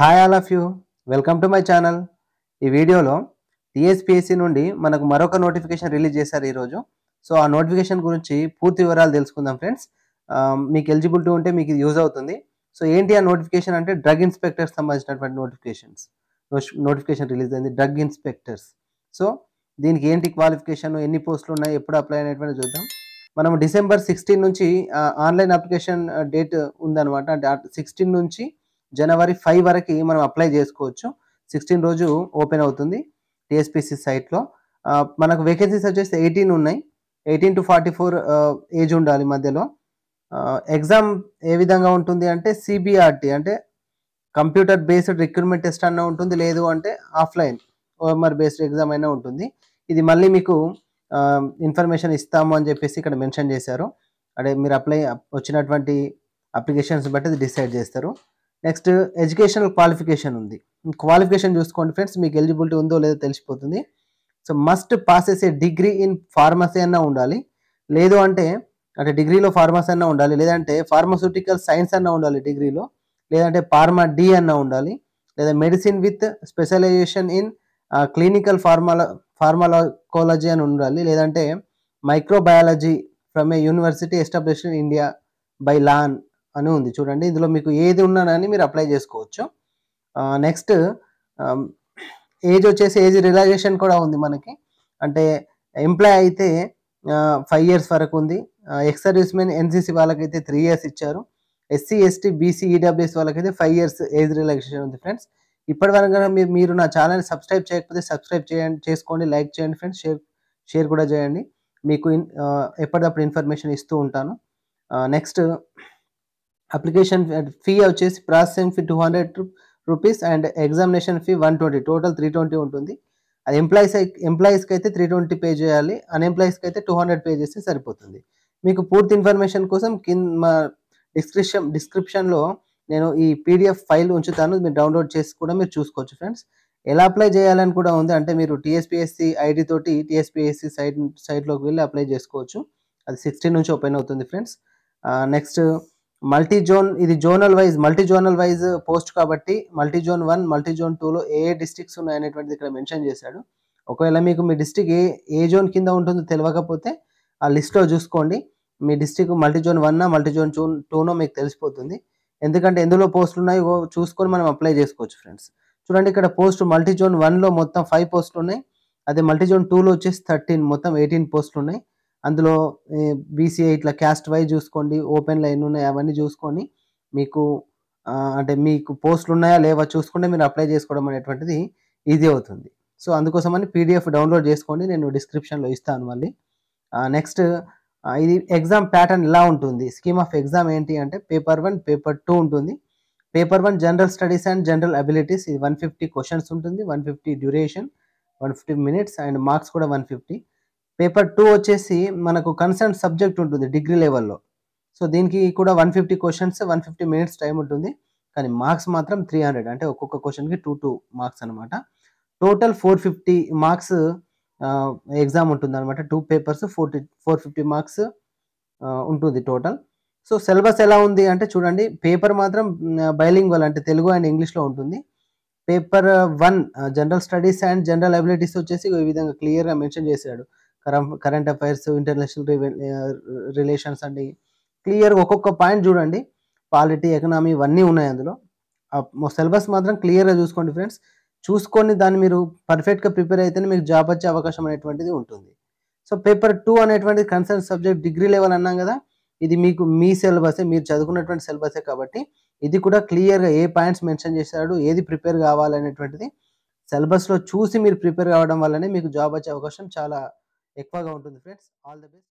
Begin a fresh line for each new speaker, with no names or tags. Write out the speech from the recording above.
hi all of you welcome to my channel ఈ వీడియోలో TSPSC నుండి మనకు మరొక నోటిఫికేషన్ రిలీజ్ చేశారు ఈరోజు సో ఆ నోటిఫికేషన్ గురించి పూర్తి వివరాలు తెలుసుకుందాం ఫ్రెండ్స్ um, మీకు ఎలిజిబిలిటీ ఉంటే మీకు ఇది యూజ్ అవుతుంది సో ఏంటి ఆ నోటిఫికేషన్ అంటే డ్రగ్ ఇన్స్పెక్టర్స్ సంబంధించినటువంటి నోటిఫికేషన్స్ నోటిఫికేషన్ రిలీజ్ అయింది డ్రగ్ ఇన్స్పెక్టర్స్ సో దీనికి ఏంటి క్వాలిఫికేషన్ ఎన్ని పోస్టులు ఉన్నాయి ఎప్పుడు అప్లై అనేటువంటి చూద్దాం మనం డిసెంబర్ సిక్స్టీన్ నుంచి ఆన్లైన్ అప్లికేషన్ డేట్ ఉందన్నమాట అంటే సిక్స్టీన్ నుంచి జనవరి ఫైవ్ వరకు మనం అప్లై చేసుకోవచ్చు సిక్స్టీన్ రోజు ఓపెన్ అవుతుంది టీఎస్పీసీ సైట్లో మనకు వేకెన్సీస్ వచ్చేసి ఎయిటీన్ ఉన్నాయి eighteen to forty four age ఉండాలి మధ్యలో ఎగ్జామ్ ఏ విధంగా ఉంటుంది అంటే సిబిఆర్టీ అంటే కంప్యూటర్ బేస్డ్ రిక్రూట్మెంట్ టెస్ట్ అన్న ఉంటుంది లేదు అంటే ఆఫ్లైన్ ఓఎంఆర్ బేస్డ్ ఎగ్జామ్ అయినా ఉంటుంది ఇది మళ్ళీ మీకు ఇన్ఫర్మేషన్ ఇస్తాము అని చెప్పేసి ఇక్కడ మెన్షన్ చేశారు అంటే మీరు అప్లై వచ్చినటువంటి అప్లికేషన్స్ బట్టి డిసైడ్ చేస్తారు నెక్స్ట్ ఎడ్యుకేషనల్ క్వాలిఫికేషన్ ఉంది క్వాలిఫికేషన్ చూసుకోండి ఫ్రెండ్స్ మీకు ఎలిజిబిలిటీ ఉందో లేదో తెలిసిపోతుంది సో మస్ట్ పాస్ చేసే డిగ్రీ ఇన్ ఫార్మసీ అన్నా ఉండాలి లేదు అంటే అంటే డిగ్రీలో ఫార్మసీ అన్నా ఉండాలి లేదంటే ఫార్మస్యూటికల్ సైన్స్ అన్నా ఉండాలి డిగ్రీలో లేదంటే ఫార్మా డి అన్నా ఉండాలి లేదా medicine with specialization in clinical ఫార్మాల ఫార్మాలకోలజీ అని ఉండాలి లేదంటే microbiology from a university establish in India by law అని ఉంది చూడండి ఇందులో మీకు ఏది ఉన్నానని మీరు అప్లై చేసుకోవచ్చు నెక్స్ట్ ఏజ్ వచ్చేసి ఏజ్ రిలాక్సేషన్ కూడా ఉంది మనకి అంటే ఎంప్లాయ్ అయితే ఫైవ్ ఇయర్స్ వరకు ఉంది ఎక్స్ సర్వీస్ మెన్ ఎన్సీసీ వాళ్ళకైతే త్రీ ఇయర్స్ ఇచ్చారు ఎస్సీ ఎస్టీ బీసీ ఈడబ్ల్యూఎస్ వాళ్ళకైతే ఫైవ్ ఇయర్స్ ఏజ్ రిలాక్సేషన్ ఉంది ఫ్రెండ్స్ ఇప్పటి వరకు మీరు మీరు నా ఛానల్ సబ్స్క్రైబ్ చేయకపోతే సబ్స్క్రైబ్ చేయండి చేసుకోండి లైక్ చేయండి ఫ్రెండ్స్ షేర్ షేర్ కూడా చేయండి మీకు ఇన్ ఎప్పటికప్పుడు ఇన్ఫర్మేషన్ ఇస్తూ ఉంటాను నెక్స్ట్ అప్లికేషన్ ఫీ వచ్చేసి processing fee two hundred rupees and examination fee one twenty total three twenty ఉంటుంది అది ఎంప్లాయీస్ ఎంప్లాయీస్కి అయితే త్రీ ట్వంటీ పే చేయాలి అన్ఎంప్లాయీస్కి అయితే టూ హండ్రెడ్ పే చేస్తే సరిపోతుంది మీకు పూర్తి ఇన్ఫర్మేషన్ కోసం కింద మా డిస్క్రిప్షన్ డిస్క్రిప్షన్లో నేను ఈ పీడిఎఫ్ ఫైల్ ఉంచుతాను మీరు డౌన్లోడ్ చేసి కూడా మీరు చూసుకోవచ్చు ఫ్రెండ్స్ ఎలా అప్లై చేయాలని కూడా ఉంది అంటే మీరు టీఎస్పీఎస్సీ ఐడి తోటి టీఎస్పీఎస్సీ సైట్ సైట్లోకి వెళ్ళి అప్లై చేసుకోవచ్చు అది సిక్స్టీన్ నుంచి ఓపెన్ అవుతుంది ఫ్రెండ్స్ నెక్స్ట్ మల్టీ జోన్ ఇది zonal wise multi zonal wise post కాబట్టి multi zone one multi zone టూలో ఏ ఏ డిస్ట్రిక్ట్స్ ఉన్నాయనేటువంటిది ఇక్కడ మెన్షన్ చేశాడు ఒకవేళ మీకు మీ డిస్టిక్ ఏ ఏ జోన్ కింద ఉంటుందో తెలియకపోతే ఆ లిస్ట్లో చూసుకోండి మీ డిస్టిక్ మల్టీ జోన్ వన్నా మల్టీ జోన్ టూ టూనో మీకు తెలిసిపోతుంది ఎందుకంటే ఎందులో పోస్టులు ఉన్నాయో చూసుకొని మనం అప్లై చేసుకోవచ్చు ఫ్రెండ్స్ చూడండి ఇక్కడ పోస్ట్ మల్టీ జోన్ వన్లో మొత్తం ఫైవ్ పోస్టులు ఉన్నాయి అదే మల్టీ జోన్ టూలో వచ్చేసి థర్టీన్ మొత్తం ఎయిటీన్ పోస్టులు ఉన్నాయి అందులో బీసీఏ ఇట్లా క్యాస్ట్ వైజ్ చూసుకోండి ఓపెన్లో ఎన్ని ఉన్నాయి అవన్నీ చూసుకొని మీకు అంటే మీకు పోస్టులు ఉన్నాయా లేవా చూసుకుంటే మీరు అప్లై చేసుకోవడం అనేటువంటిది ఈజీ అవుతుంది సో అందుకోసమని పీడిఎఫ్ డౌన్లోడ్ చేసుకోండి నేను డిస్క్రిప్షన్లో ఇస్తాను మళ్ళీ నెక్స్ట్ ఇది ఎగ్జామ్ ప్యాటర్న్ ఎలా ఉంటుంది స్కీమ్ ఆఫ్ ఎగ్జామ్ ఏంటి అంటే పేపర్ వన్ పేపర్ టూ ఉంటుంది paper one general studies and general abilities ఇది వన్ ఫిఫ్టీ క్వశ్చన్స్ ఉంటుంది one fifty duration one fifty minutes and marks కూడా వన్ ఫిఫ్టీ పేపర్ టూ వచ్చేసి మనకు కన్సర్న్ సబ్జెక్ట్ ఉంటుంది degree లెవెల్లో సో దీనికి కూడా one fifty questions one fifty minutes time ఉంటుంది కానీ మార్క్స్ మాత్రం త్రీ హండ్రెడ్ అంటే ఒక్కొక్క క్వశ్చన్కి టూ టూ మార్క్స్ అనమాట total four fifty marks exam ఉంటుంది అనమాట two papers four four fifty marks ఉంటుంది టోటల్ సో సిలబస్ ఎలా ఉంది అంటే చూడండి పేపర్ మాత్రం వల్ల అంటే తెలుగు అండ్ ఇంగ్లీష్లో ఉంటుంది paper one general studies and general abilities వచ్చేసి ఈ విధంగా క్లియర్గా మెన్షన్ చేశాడు కరం కరెంట్ అఫైర్స్ ఇంటర్నేషనల్ రిలేషన్స్ అండి క్లియర్గా ఒక్కొక్క పాయింట్ చూడండి పాలిటీ ఎకనామీ ఇవన్నీ ఉన్నాయి అందులో సిలబస్ మాత్రం క్లియర్గా చూసుకోండి ఫ్రెండ్స్ చూసుకొని దాన్ని మీరు పర్ఫెక్ట్గా ప్రిపేర్ అయితేనే మీకు జాబ్ వచ్చే అవకాశం అనేటువంటిది ఉంటుంది సో పేపర్ టూ అనేటువంటిది కన్సర్న్ సబ్జెక్ట్ డిగ్రీ లెవెల్ అన్నాం కదా ఇది మీకు మీ సిలబసే మీరు చదువుకున్నటువంటి సిలబసే కాబట్టి ఇది కూడా క్లియర్గా ఏ పాయింట్స్ మెన్షన్ చేశాడు ఏది ప్రిపేర్ కావాలనేటువంటిది సిలబస్లో చూసి మీరు ప్రిపేర్ కావడం వల్లనే మీకు జాబ్ వచ్చే అవకాశం చాలా ఎక్కువగా ఉంటుంది ఫ్రెండ్స్ ఆల్ ద బెస్ట్